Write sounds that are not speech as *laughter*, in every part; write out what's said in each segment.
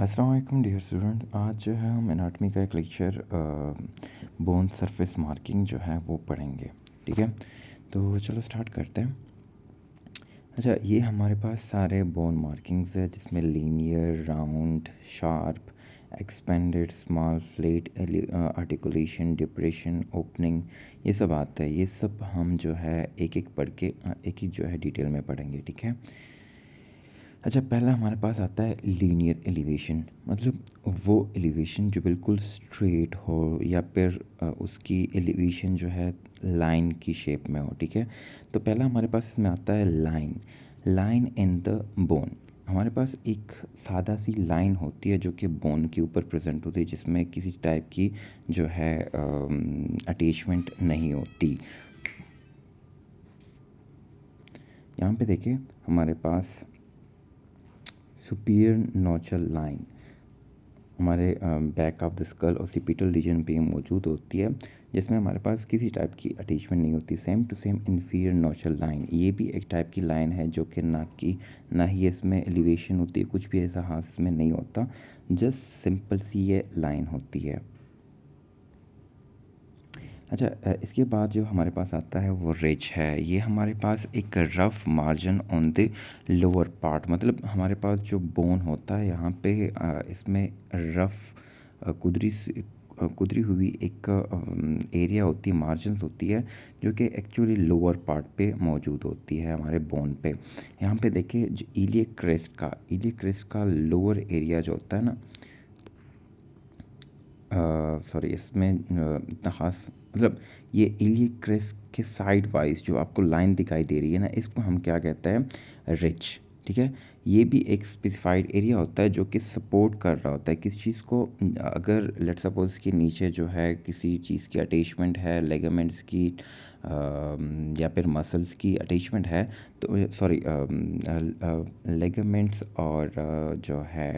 Aslam dear student आज जो है हम एनाटमी का एक लेक्चर बोन सरफेस मार्किंग जो है वो पढ़ेंगे ठीक है तो चलो स्टार्ट करते हैं अच्छा ये हमारे पास सारे बोन मार्किंग्स है जिसमें linear round sharp expanded small flat articulation depression opening ये सब आता है ये सब हम जो है एक एक पढ़ के एक एक जो है डिटेल में पढ़ेंगे ठीक है अच्छा पहला हमारे पास आता है लीनियर एलिवेशन मतलब वो एलिवेशन जो बिल्कुल स्ट्रेट हो या फिर उसकी एलिवेशन जो है लाइन की शेप में हो ठीक है तो पहला हमारे पास इसमें आता है line line in the bone हमारे पास एक सादा सी लाइन होती है जो कि बोन के ऊपर प्रेजेंट होती है जिसमें किसी टाइप की जो है अटैचमेंट नहीं होती यहाँ पे देखिए हमारे पास सुपीरियर नोचल लाइन हमारे बैक ऑफ द स्कल और सिपिटल रीजन पे मौजूद होती है जिसमें हमारे पास किसी टाइप की अटैचमेंट नहीं होती same to same inferior nuchal line ये भी एक टाइप की लाइन है जो कि ना की ना ही इसमें एलिवेशन होती है कुछ भी ऐसा हाथ में नहीं होता जस्ट सिंपल सी ये लाइन होती है अच्छा इसके बाद जो हमारे पास आता है वो रिच है ये हमारे पास एक rough margin on the lower part मतलब हमारे पास जो बोन होता है यहाँ पे इसमें रफ़ कुदरी कुदरी हुई एक एरिया होती है मार्जिन होती है जो कि एक्चुअली लोअर पार्ट पे मौजूद होती है हमारे बोन पे यहाँ पे देखिए इलिय क्रेस्ट का इलिय क्रेस्ट का लोअर एरिया जो होता है ना सॉरी इसमें इतना ख़ास मतलब ये इली क्रिस के साइड वाइज जो आपको लाइन दिखाई दे रही है ना इसको हम क्या कहते हैं रिच ठीक है ये भी एक स्पेसिफाइड एरिया होता है जो कि सपोर्ट कर रहा होता है किस चीज़ को अगर लेट सपोज के नीचे जो है किसी चीज़ की अटैचमेंट है लेगामेंट्स की आ, या फिर मसल्स की अटैचमेंट है तो सॉरी लेगामेंट्स और जो है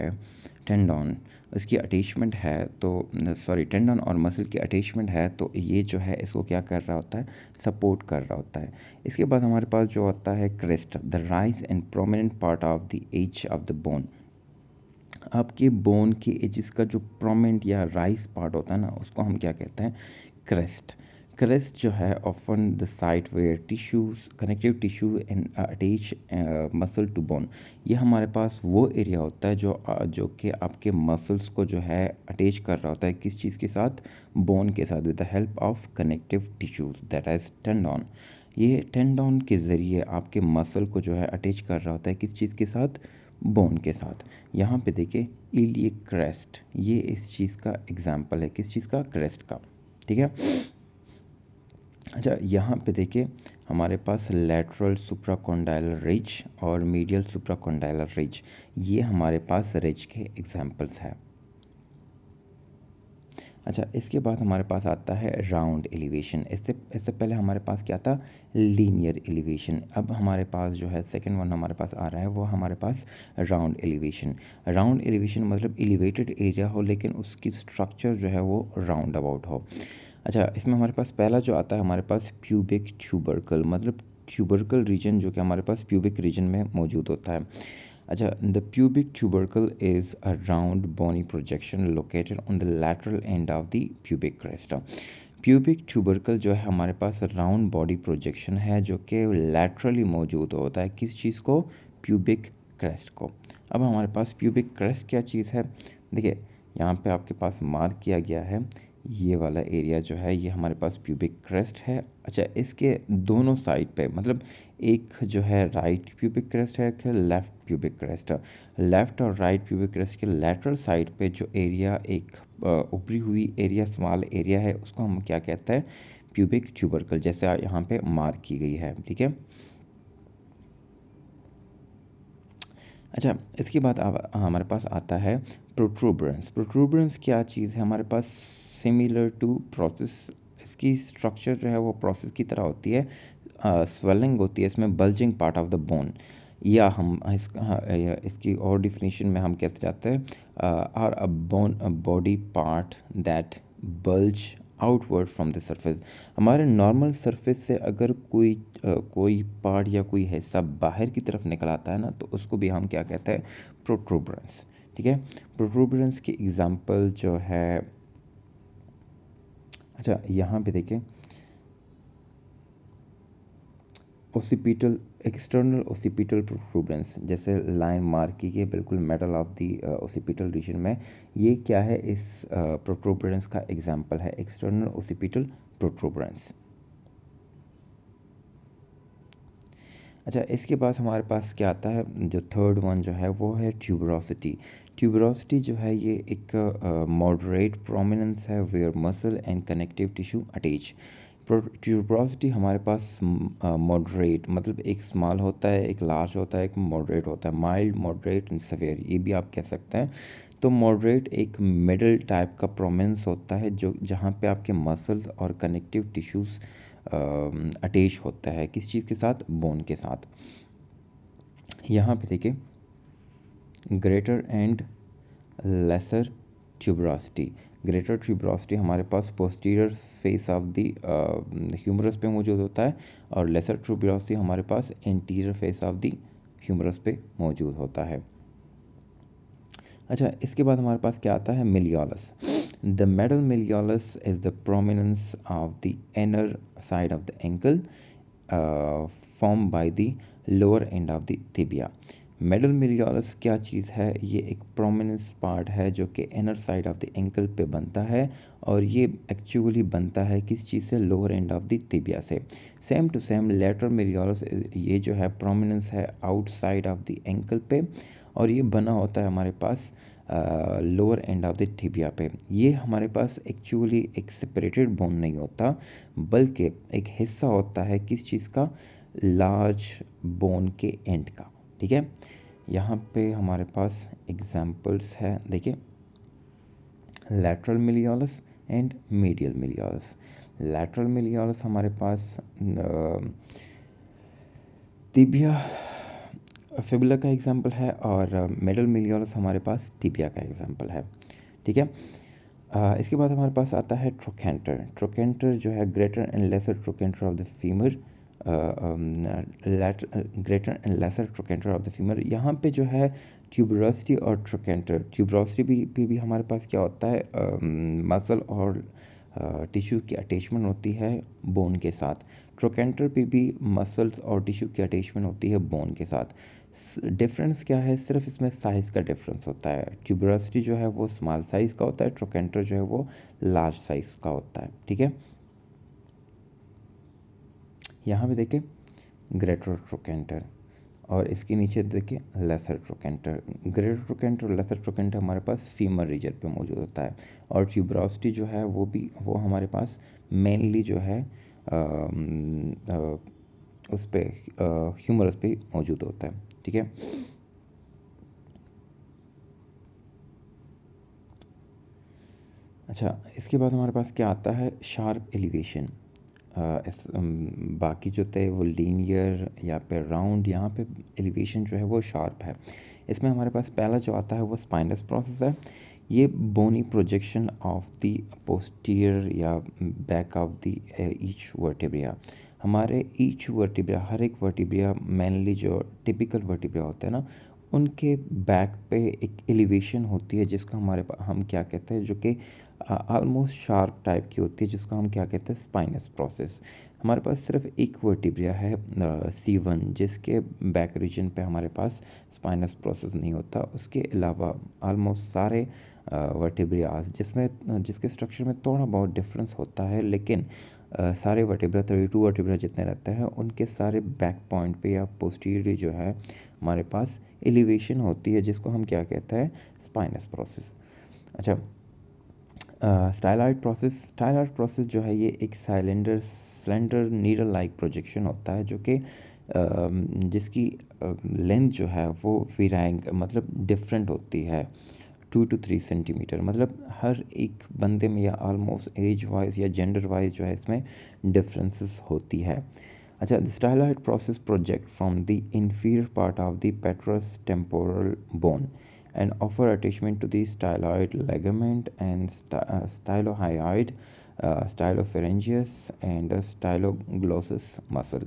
टेंडॉन इसकी अटैचमेंट है तो सॉरी टेंडन और मसल की अटैचमेंट है तो ये जो है इसको क्या कर रहा होता है सपोर्ट कर रहा होता है इसके बाद हमारे पास जो होता है crest the rise and prominent part of the edge of the bone आपके बोन के एजिस का जो प्रोमिनेंट या राइज पार्ट होता है ना उसको हम क्या कहते हैं क्रेस्ट Crest जो है often the site where tissues connective tissue and uh, attach uh, muscle to bone ये हमारे पास वो एरिया होता है जो uh, जो कि आपके मसल्स को जो है अटैच कर रहा होता है किस चीज़ के साथ बोन के साथ with the help of connective tissues that ton tendon ये टेंडॉन के ज़रिए आपके मसल को जो है अटैच कर रहा होता है किस चीज़ के साथ बोन के साथ यहाँ पे देखिए इलिए क्रेस्ट ये इस चीज़ का एग्जाम्पल है किस चीज़ का क्रेस्ट का ठीक है अच्छा यहाँ पे देखिए हमारे पास लेटरल सुप्राकोंडाइलर रिज और मीडियल सुप्राकोंडाइलर रिज ये हमारे पास रिज के एग्जाम्पल्स हैं अच्छा इसके बाद हमारे पास आता है राउंड एलिवेशन इससे इससे पहले हमारे पास क्या था लीनियर एलिवेशन अब हमारे पास जो है सेकंड वन हमारे पास आ रहा है वो हमारे पास राउंड एलिवेशन राउंड एलिवेशन मतलब एलिवेटेड एरिया हो लेकिन उसकी स्ट्रक्चर जो है वो राउंड अबाउट हो अच्छा इसमें हमारे पास पहला जो आता है हमारे पास प्यूबिक ट्यूबरकल मतलब ट्यूबरकल रीजन जो कि हमारे पास प्यूबिक रीजन में मौजूद होता है अच्छा the pubic tubercle is a round bony projection located on the lateral end of the pubic crest pubic tubercle जो है हमारे पास राउंड बॉडी प्रोजेक्शन है जो कि लैटरली मौजूद होता है किस चीज़ को प्यूबिक क्रेस्ट को अब हमारे पास प्यूबिक क्रेस्ट क्या चीज़ है देखिए यहाँ पे आपके पास मार्क किया गया है ये वाला एरिया जो है ये हमारे पास प्यूबिक क्रेस्ट है अच्छा इसके दोनों साइड पे मतलब एक जो है राइट प्यूबिक क्रेस्ट है फिर लेफ्ट प्यूबिक क्रेस्ट लेफ्ट और राइट प्यूबिक क्रेस्ट के लेटरल साइड पे जो एरिया एक ऊपरी हुई एरिया स्मॉल एरिया है उसको हम क्या कहते हैं प्यूबिक ट्यूबरकल जैसे यहाँ पे मार्क की गई है ठीक है अच्छा इसके बाद हमारे पास आता है प्रोट्रूबरेंस प्रोट्रूबरेंस क्या चीज़ है हमारे पास सिमिलर टू प्रोसेस इसकी स्ट्रक्चर जो है वो प्रोसेस की तरह होती है स्वेलिंग uh, होती है इसमें bulging part of the bone या हम इस, या इसकी और डिफिनीशन में हम कहते जाते हैं are a bone body part that bulge outward from the surface हमारे नॉर्मल सरफेस से अगर कोई uh, कोई पार्ट या कोई हिस्सा बाहर की तरफ निकल आता है ना तो उसको भी हम क्या कहते हैं प्रोट्रूबरेंस ठीक है प्रोट्रूबरेंस की एग्जांपल जो है अच्छा यहाँ पे देखें ओसिपिटल एक्सटर्नल ओसिपिटल प्रोट्रूबरेंस जैसे लाइन मार्क की बिल्कुल middle of the occipital region में ये क्या है इस प्रोट्रूबरेंस uh, का एग्जाम्पल है एक्सटर्नल ओसिपिटल प्रोट्रोबरेंस अच्छा इसके बाद हमारे पास क्या आता है जो थर्ड वन जो है वो है ट्यूबरोसिटी ट्यूबरोसिटी जो है ये एक मॉडरेट प्रोमिनेंस है where muscle and connective tissue attach tuberosity हमारे पास मॉडरेट मतलब एक स्मॉल होता है एक लार्ज होता है एक मॉडरेट होता है माइल्ड मॉडरेट एंड सवेयर ये भी आप कह सकते हैं तो मॉडरेट एक मिडल टाइप का प्रोमिनेंस होता है जो जहाँ पे आपके मसल्स और कनेक्टिव टिश्यूज़ अटैच होता है किस चीज़ के साथ बोन के साथ यहाँ पे देखिए greater and lesser tuberosity greater tuberosity हमारे पास posterior face of the humerus पे मौजूद होता है और लेसर ट्यूब्रासिटी हमारे पास anterior face of the humerus पे मौजूद होता है अच्छा इसके बाद हमारे पास क्या आता है malleolus the medial malleolus is the prominence of the inner side of the ankle form by the lower end of the tibia medial malleolus क्या चीज़ है ये एक प्रोमिनेंस पार्ट है जो कि inner side of the ankle पे बनता है और ये एक्चुअली बनता है किस चीज़ से lower end of the tibia से same to same lateral malleolus ये जो है प्रोमिनेंस है आउटसाइड ऑफ द एंकल पे और ये बना होता है हमारे पास lower end of the tibia पे ये हमारे पास एक्चुअली एक सेपरेटेड बोन नहीं होता बल्कि एक हिस्सा होता है किस चीज़ का लार्ज बोन के एंड का ठीक है यहाँ पे हमारे पास एग्जाम्पल्स है देखिए lateral malleolus and medial malleolus lateral malleolus हमारे पास तिबिया फिबुला का एग्जाम्पल है और मेडल मिलियोलस हमारे पास टिबिया का एग्जाम्पल है ठीक है इसके बाद हमारे पास आता है ट्रोकेंटर ट्रोकेंटर जो है greater and lesser trochanter of the femur greater and lesser trochanter of the femur यहाँ पे जो है ट्यूबरोसिटी और ट्रोकेंटर ट्यूबरोसिटी भी भी, भी हमारे पास क्या होता है मसल uh, और टिश्यू की अटैचमेंट होती है बोन के साथ ट्रोकेंटर पे भी मसल्स और टिश्यू की अटैचमेंट होती है बोन के साथ डिफरेंस क्या है सिर्फ इसमें साइज़ का डिफरेंस होता है ट्यूबरोसिटी जो है वो स्मॉल साइज़ का होता है ट्रोकेंटर जो है वो लार्ज साइज़ का होता है ठीक है यहाँ पे देखिए ग्रेटर ट्रोकेंटर और इसके नीचे देखिए lesser trochanter greater trochanter lesser trochanter हमारे पास फीमर रीजन पे मौजूद होता है और ट्यूब्रॉसिटी जो है वो भी वो हमारे पास मेनली जो है आ, आ, उस पर ह्यूमरस पे मौजूद होता है ठीक है अच्छा इसके बाद हमारे पास क्या आता है शार्प एलिवेशन बाकी जो थे वो लीनियर या फिर राउंड यहाँ पे एलिवेशन जो है वो शार्प है इसमें हमारे पास पहला जो आता है वो स्पाइनस प्रोसेस है ये bony projection of the posterior या back of the each vertebra हमारे ईच वर्टिब्रिया हर एक वर्टिब्रिया मेनली जो टिपिकल वर्टिब्रिया होता है ना उनके बैक पे एक एलिवेशन होती है जिसको हमारे हम क्या कहते हैं जो कि ऑलमोस्ट शार्प टाइप की होती है जिसको हम क्या कहते हैं स्पाइनस प्रोसेस हमारे पास सिर्फ एक वर्टिब्रिया है सी वन जिसके बैक रीजन पे हमारे पास स्पाइनस प्रोसेस नहीं होता उसके अलावा ऑलमोस्ट सारे वर्टिब्रियाज जिसमें जिसके स्ट्रक्चर में थोड़ा बहुत डिफरेंस होता है लेकिन आ, सारे वर्टिब्रा थर्टी टू वर्टिब्रा जितने रहते हैं उनके सारे बैक पॉइंट पे या पोस्टीरियर जो है हमारे पास एलिवेशन होती है जिसको हम क्या कहते हैं स्पाइनस प्रोसेस अच्छा स्टाइलाइट प्रोसेस स्टाइलाइट प्रोसेस जो है ये एक cylinder cylinder needle like projection होता है जो कि जिसकी लेंथ जो है वो फिरैंग मतलब डिफरेंट होती है टू टू थ्री सेंटीमीटर मतलब हर एक बंदे में या आलमोस्ट एज वाइज या जेंडर वाइज जो है इसमें डिफरेंसेस होती है अच्छा styloid process project from the inferior part of the petrous temporal bone and offer attachment to the styloid ligament and stylohyoid stylopharyngeus and stylo styloglossus muscle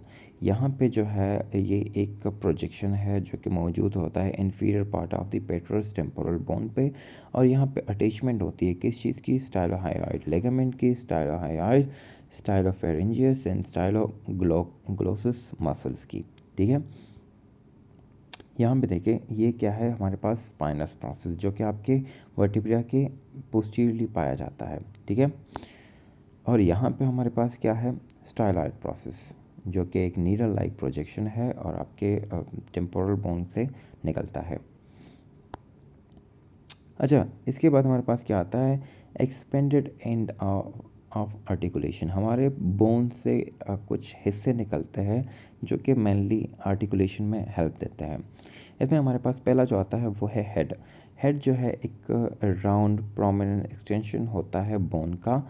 यहाँ पे जो है ये एक प्रोजेक्शन है जो कि मौजूद होता है inferior part of the petrous temporal bone पे और यहाँ पे अटैचमेंट होती है किस चीज़ की स्टाइलोहाइड लेगमेंट की stylohyoid stylopharyngeus and styloglossus muscles की ठीक है यहाँ पे देखें ये क्या है हमारे पास स्पाइनस प्रोसेस जो कि आपके वर्टिब्रिया के पोस्टीरियरली पाया जाता है ठीक है और यहाँ पे हमारे पास क्या है स्टाइलाइड प्रोसेस जो कि एक नीडल लाइक प्रोजेक्शन है और आपके टेम्पोरल बोन से निकलता है अच्छा इसके बाद हमारे पास क्या आता है एक्सपेंडेड एंड ऑफ आर्टिकुलेशन हमारे बोन से कुछ हिस्से निकलते हैं जो कि मेनली आर्टिकुलेशन में हेल्प देते हैं इसमें हमारे पास पहला जो आता है वो है हेड हेड जो है एक राउंड प्रोमिनेंट एक्सटेंशन होता है बोन का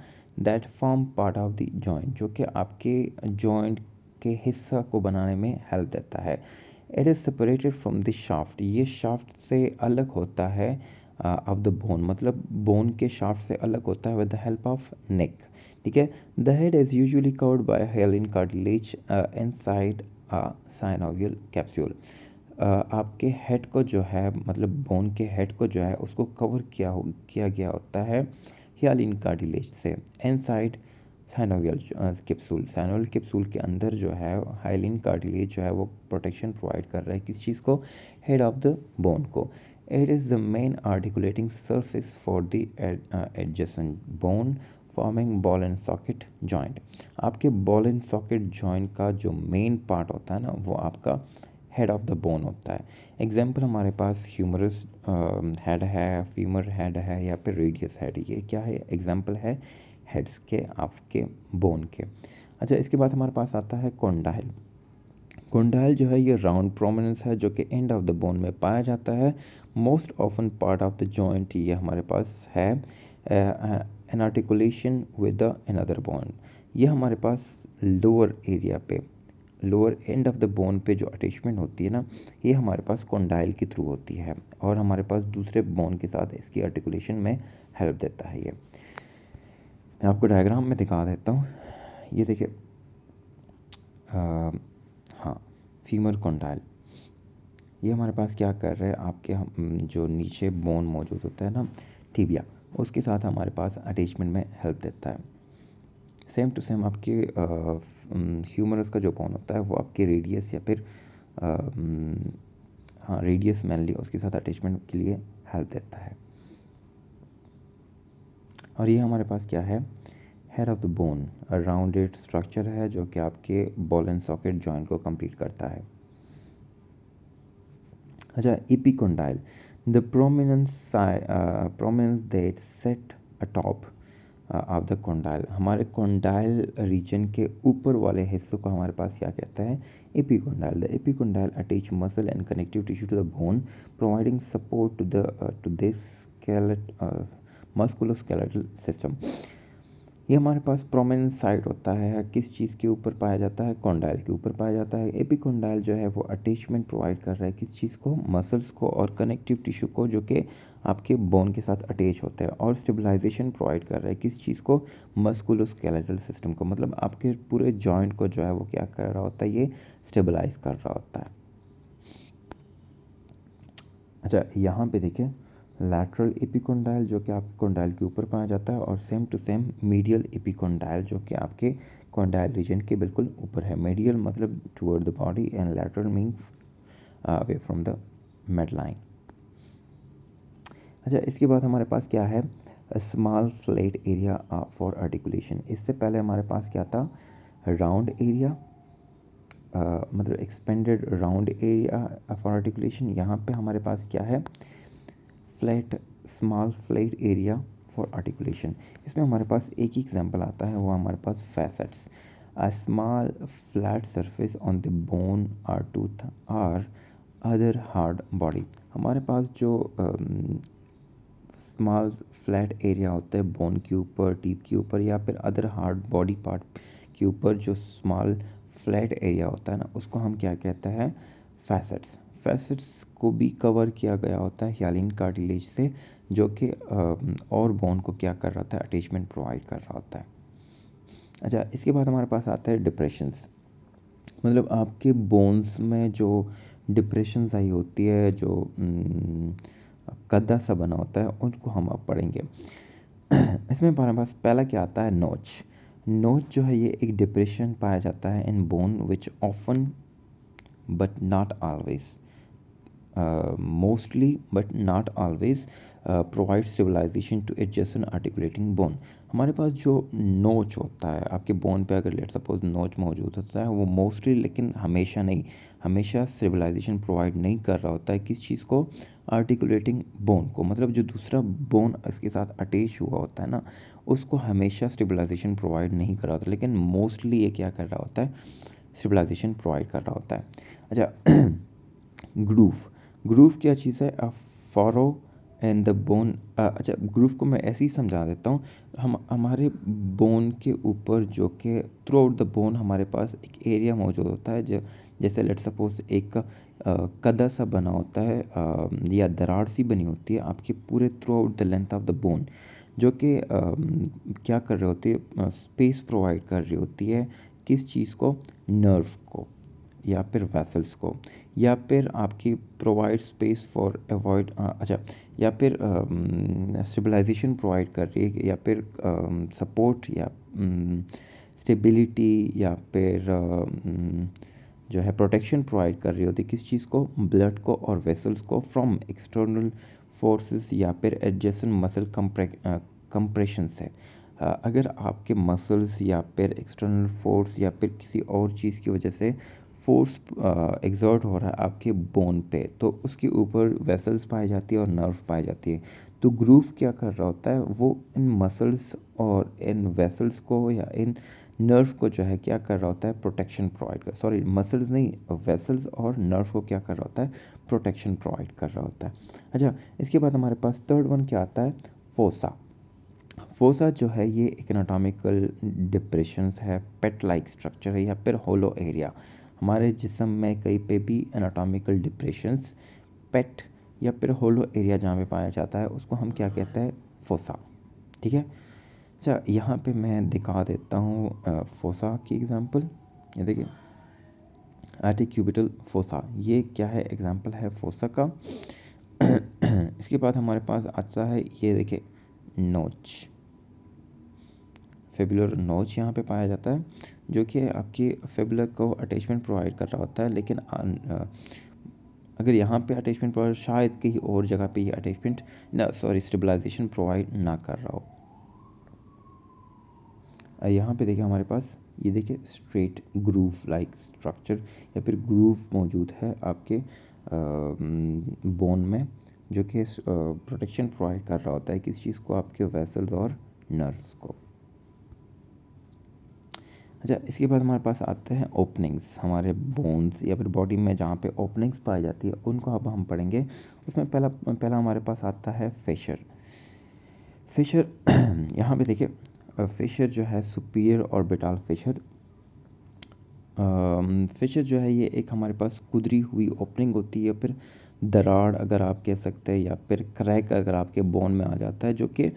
that form part of the joint जो कि आपके जॉइंट के हिस्सा को बनाने में हेल्प देता है it is separated from the shaft ये शाफ्ट से अलग होता है ऑफ द बोन मतलब बोन के शाफ्ट से अलग होता है with the help of neck ठीक है the head is usually covered by hyaline cartilage inside synovial capsule आपके हेड को जो है मतलब बोन के हेड को जो है उसको कवर किया हो किया गया होता है हेलिन कार्टिलेज से inside synovial capsule synovial capsule के अंदर जो है हाइलिन कार्टिलेज जो है वो प्रोटेक्शन प्रोवाइड कर रहा है किस चीज़ को हेड ऑफ द बोन को it is the main articulating surface for the adjacent bone forming ball and socket joint आपके बॉल एंड सॉकेट जॉइंट का जो मेन पार्ट होता है ना वो आपका हेड ऑफ द बोन होता है एग्जाम्पल हमारे पास ह्यूमरस हेड है फीमर हेड है या फिर रेडियस हेड ये क्या है एग्जाम्पल है हेड्स के आपके बोन के अच्छा इसके बाद हमारे पास आता है कोंडाइल कोंडाइल जो है ये राउंड प्रोमिनेंस है जो कि एंड ऑफ द बोन में पाया जाता है most often part of the joint ये हमारे पास है an articulation with the another bone ये हमारे पास लोअर एरिया पे lower end of the bone पे जो अटैचमेंट होती है ना ये हमारे पास कॉन्डाइल के थ्रू होती है और हमारे पास दूसरे बोन के साथ इसकी आर्टिकुलेशन में हेल्प देता है ये मैं आपको डायग्राम में दिखा देता हूँ ये देखिए हाँ फीमर कॉन्डाइल ये हमारे पास क्या कर रहे हैं आपके हम जो नीचे बोन मौजूद होता है ना टीबिया उसके साथ हमारे पास अटैचमेंट में हेल्प देता है सेम टू सेम आपके ह्यूमरस का जो बोन होता है वो आपके रेडियस या फिर हाँ रेडियस मैनली उसके साथ अटैचमेंट के लिए हेल्प देता है और ये हमारे पास क्या है head of the bone rounded structure है जो कि आपके बॉल एंड सॉकेट जॉइंट को कंप्लीट करता है अच्छा epicondyle The prominent, uh, prominent that set atop of the condyle हमारे कोंडाइल रीजन के ऊपर वाले हिस्सों को हमारे पास क्या कहता है epicondyle the epicondyle attach muscle and connective tissue to the bone providing support to the to this muscular skeletal system ये हमारे पास प्रोमिनेंट साइड होता है किस चीज़ के ऊपर पाया जाता है कॉन्डाइल के ऊपर पाया जाता है एपिकोंडाइल जो है वो अटैचमेंट प्रोवाइड कर रहा है किस चीज़ को मसल्स को और कनेक्टिव टिश्यू को जो कि आपके बोन के साथ अटैच होता है और स्टेबलाइजेशन प्रोवाइड कर रहा है किस चीज़ को मस्कुलोस्केलेटल सिस्टम को मतलब आपके पूरे जॉइंट को जो है वो क्या कर रहा होता है ये स्टेबलाइज कर रहा होता है अच्छा यहाँ पे देखिए लैटरल एपिकोंडाइल जो कि आपके कोंडाइल के ऊपर पाया जाता है और same to same medial epicondyle जो कि आपके कोंडाइल रीजन के बिल्कुल ऊपर है मीडियल मतलब toward the body and lateral mean away from the mid line अच्छा इसके बाद हमारे पास क्या है small flat area for articulation इससे पहले हमारे पास क्या था राउंड एरिया uh, मतलब expanded round area for articulation यहाँ पे हमारे पास क्या है uh, flat small flat area for articulation इसमें हमारे पास एक ही एग्जाम्पल आता है वो हमारे पास facets a small flat surface on the bone or tooth or other hard body हमारे पास जो स्मॉल फ्लैट एरिया होता है बोन के ऊपर टीप के ऊपर या फिर अदर हार्ड बॉडी पार्ट के ऊपर जो स्मॉल फ्लैट एरिया होता है ना उसको हम क्या कहते हैं फैसेट्स फैसेट्स को भी कवर किया गया होता है हियालिन कार्टिलेज से जो कि और बोन को क्या कर रहा था अटैचमेंट प्रोवाइड कर रहा होता है अच्छा इसके बाद हमारे पास आता है डिप्रेशंस मतलब आपके बोन्स में जो डिप्रेशंस आई होती है जो कदा सा बना होता है उनको हम अब पढ़ेंगे इसमें हमारे पास पहला क्या आता है नोच नोच जो है ये एक डिप्रेशन पाया जाता है in bone which often but not always mostly but not always provide civilization to an articulating bone हमारे पास जो नोच होता है आपके बोन पे अगर लेट सपोज नोच मौजूद होता है वो मोस्टली लेकिन हमेशा नहीं हमेशा सिविलाइजेशन प्रोवाइड नहीं कर रहा होता है किस चीज़ को आर्टिकुलेटिंग बोन को मतलब जो दूसरा बोन इसके साथ अटैच हुआ होता है ना उसको हमेशा स्टेबलाइजेशन प्रोवाइड नहीं कर रहा होता लेकिन मोस्टली ये क्या कर रहा होता है स्टेबलाइजेशन प्रोवाइड कर रहा होता है अच्छा ग्रूफ *clears throat* ग्रूव क्या चीज़ है फॉरो एंड द बोन अच्छा ग्रूव को मैं ऐसे ही समझा देता हूँ हम हमारे बोन के ऊपर जो कि थ्रू आउट द बोन हमारे पास एक एरिया मौजूद होता है जैसे लेट सपोज एक कदा सा बना होता है या दरार सी बनी होती है आपके पूरे throughout the length of the bone जो कि क्या कर रही होती है स्पेस प्रोवाइड कर रही होती है किस चीज़ को नर्व को या फिर वेसल्स को या फिर आपकी प्रोवाइड स्पेस फॉर अवॉइड अच्छा या फिर स्टेबलाइजेशन प्रोवाइड कर रही है या फिर सपोर्ट या स्टेबिलिटी या फिर जो है प्रोटेक्शन प्रोवाइड कर रही होती है किस चीज़ को ब्लड को और वेसल्स को फ्रॉम एक्सटर्नल फोर्सेस या फिर एडजस्टन मसल कंप्रेशन से अगर आपके मसल्स या फिर एक्सटर्नल फोर्स या फिर किसी और चीज़ की वजह से फोर्स एग्जर्ट uh, हो रहा है आपके बोन पे तो उसके ऊपर वेसल्स पाई जाती है और नर्व पाई जाती है तो ग्रूव क्या कर रहा होता है वो इन मसल्स और इन वेसल्स को या इन नर्व को जो है क्या कर रहा होता है प्रोटेक्शन प्रोवाइड कर सॉरी मसल्स नहीं वेसल्स और नर्व को क्या कर रहा होता है प्रोटेक्शन प्रोवाइड कर रहा होता है अच्छा इसके बाद हमारे पास थर्ड वन क्या आता है फोसा फोसा जो है ये इकनोटॉमिकल डिप्रेशन है पेट लाइक स्ट्रक्चर है या फिर होलो एरिया हमारे जिसम में कहीं पे भी एनाटॉमिकल डिप्रेशंस पेट या फिर होलो एरिया जहाँ पे पाया जाता है उसको हम क्या कहते हैं फोसा ठीक है अच्छा यहाँ पे मैं दिखा देता हूँ फोसा की एग्ज़ाम्पल ये देखिए आर्टिक्यूबिटल फोसा ये क्या है एग्ज़ाम्पल है फोसा का *clears throat* इसके बाद हमारे पास अच्छा है ये देखिए नोच फेबुलर नोच यहाँ पे पाया जाता है जो कि आपकी फेबुलर को अटैचमेंट प्रोवाइड कर रहा होता है लेकिन अगर यहाँ पे अटैचमेंट प्रोवाइड शायद कहीं और जगह पे ये अटैचमेंट ना सॉरी स्टेबलाइजेशन प्रोवाइड ना कर रहा हो यहाँ पे देखिए हमारे पास ये देखिए स्ट्रेट ग्रूव लाइक स्ट्रक्चर या फिर ग्रूव मौजूद है आपके बोन में जो कि प्रोटेक्शन प्रोवाइड कर रहा होता है किस चीज़ को आपके वेसल्स और नर्व्स को अच्छा इसके बाद हमारे पास आते हैं ओपनिंग्स हमारे बोन्स या फिर बॉडी में जहाँ पे ओपनिंग्स पाई जाती है उनको अब हम पढ़ेंगे उसमें पहला पहला हमारे पास आता है फेशर फिशर *clears throat* यहाँ पे देखिए फिशर जो है सुपीरियर बेटाल फिशर फिशर जो है ये एक हमारे पास कुदरी हुई ओपनिंग होती है फिर दरार अगर आप कह सकते हैं या फिर क्रैक अगर आपके बोन में आ जाता है जो कि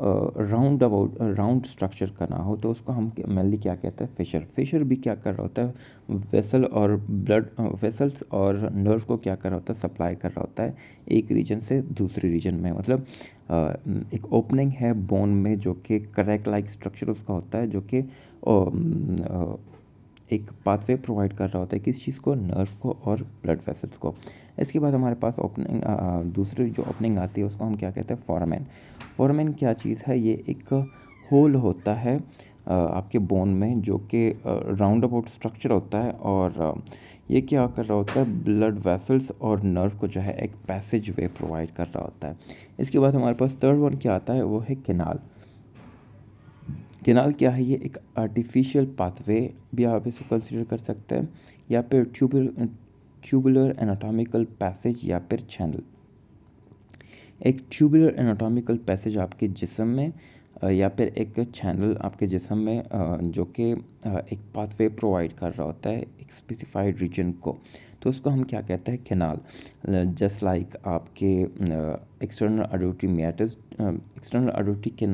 राउंड अबाउट राउंड स्ट्रक्चर करना हो तो उसको हम मेनली क्या कहते हैं फिशर फिशर भी क्या कर रहा होता है वेसल और ब्लड वेसल्स और नर्व को क्या कर रहा होता है सप्लाई कर रहा होता है एक रीजन से दूसरे रीजन में मतलब एक ओपनिंग है बोन में जो कि करेक्ट लाइक स्ट्रक्चर उसका होता है जो कि एक पाथवे प्रोवाइड कर रहा होता है किस चीज़ को नर्व को और ब्लड वेसल्स को इसके बाद हमारे पास ओपनिंग दूसरी जो ओपनिंग आती है उसको हम क्या कहते हैं फॉरमैन फॉरमैन क्या चीज़ है ये एक होल होता है आपके बोन में जो कि राउंड अबाउट स्ट्रक्चर होता है और ये क्या कर रहा होता है ब्लड वेसल्स और नर्व को जो है एक पैसेज वे प्रोवाइड कर रहा होता है इसके बाद हमारे पास थर्ड वन क्या आता है वो है केनाल केनाल क्या है ये एक आर्टिफिशियल पाथवे भी आप इसको कंसिडर कर सकते हैं या फिर ट्यूबुलर ट्यूबुलर एनाटॉमिकल पैसेज या फिर चैनल एक ट्यूबुलर एनाटॉमिकल पैसेज आपके जिसम में या फिर एक चैनल आपके जिसम में जो कि एक पाथवे प्रोवाइड कर रहा होता है एक स्पेसिफाइड रीजन को तो उसको हम क्या कहते हैं केनाल जस्ट लाइक आपके external auditory meatus external auditory के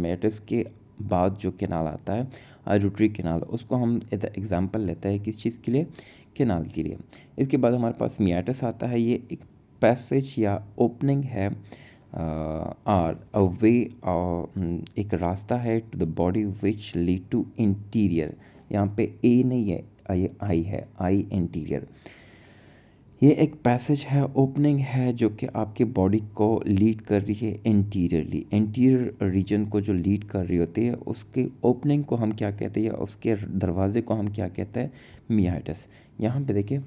मेटस के बाद जो केनाल आता है आइरोटरी केनाल उसको हम एज एग्ज़ाम्पल लेते हैं किस चीज़ के लिए केनाल के लिए इसके बाद हमारे पास मियाटस आता है ये एक पैसेज या ओपनिंग है आर अ वे एक रास्ता है to the body which lead to interior यहाँ पे ए नहीं है ये आई है आई इंटीरियर ये एक पैसेज है ओपनिंग है जो कि आपके बॉडी को लीड कर रही है इंटीरियरली इंटीरियर रीजन को जो लीड कर रही होती है उसके ओपनिंग को हम क्या कहते हैं या उसके दरवाजे को हम क्या कहते हैं मियाटस यहाँ पे देखिए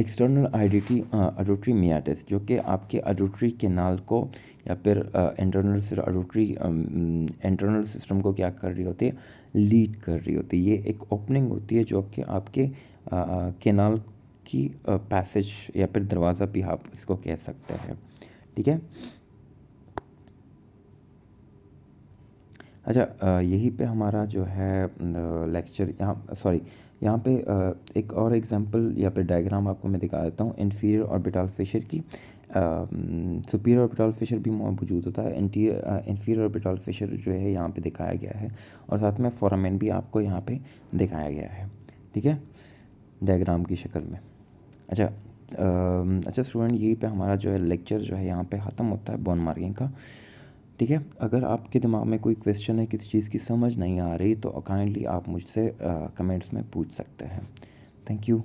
एक्सटर्नल आइडिटी अडोट्री मियाटस जो कि आपके अडोट्री केनाल को या फिर इंटरनल अडोट्री इंटरनल सिस्टम को क्या कर रही होती है लीड कर रही होती है ये एक ओपनिंग होती है जो कि आपके केनाल की पैसेज या फिर दरवाज़ा भी आप इसको कह सकते हैं ठीक है अच्छा यहीं पे हमारा जो है लेक्चर यहाँ सॉरी यहाँ पे एक और एग्जांपल या फिर डायग्राम आपको मैं दिखा देता हूँ इन्फीरियर ऑर्बिटल फिशर की सुपीरियर ऑर्बिटल फिशर भी मौजूद होता है इंटीरियर इन्फीरियर ऑर्बिटल फिशर जो है यहाँ पे दिखाया गया है और साथ में फॉरामेन भी आपको यहाँ पे दिखाया गया है ठीक है डायग्राम की शक्ल में अच्छा अच्छा स्टूडेंट यही पे हमारा जो है लेक्चर जो है यहाँ पे ख़त्म होता है बोन मार्किंग का ठीक है अगर आपके दिमाग में कोई क्वेश्चन है किसी चीज़ की समझ नहीं आ रही तो काइंडली आप मुझसे कमेंट्स में पूछ सकते हैं थैंक यू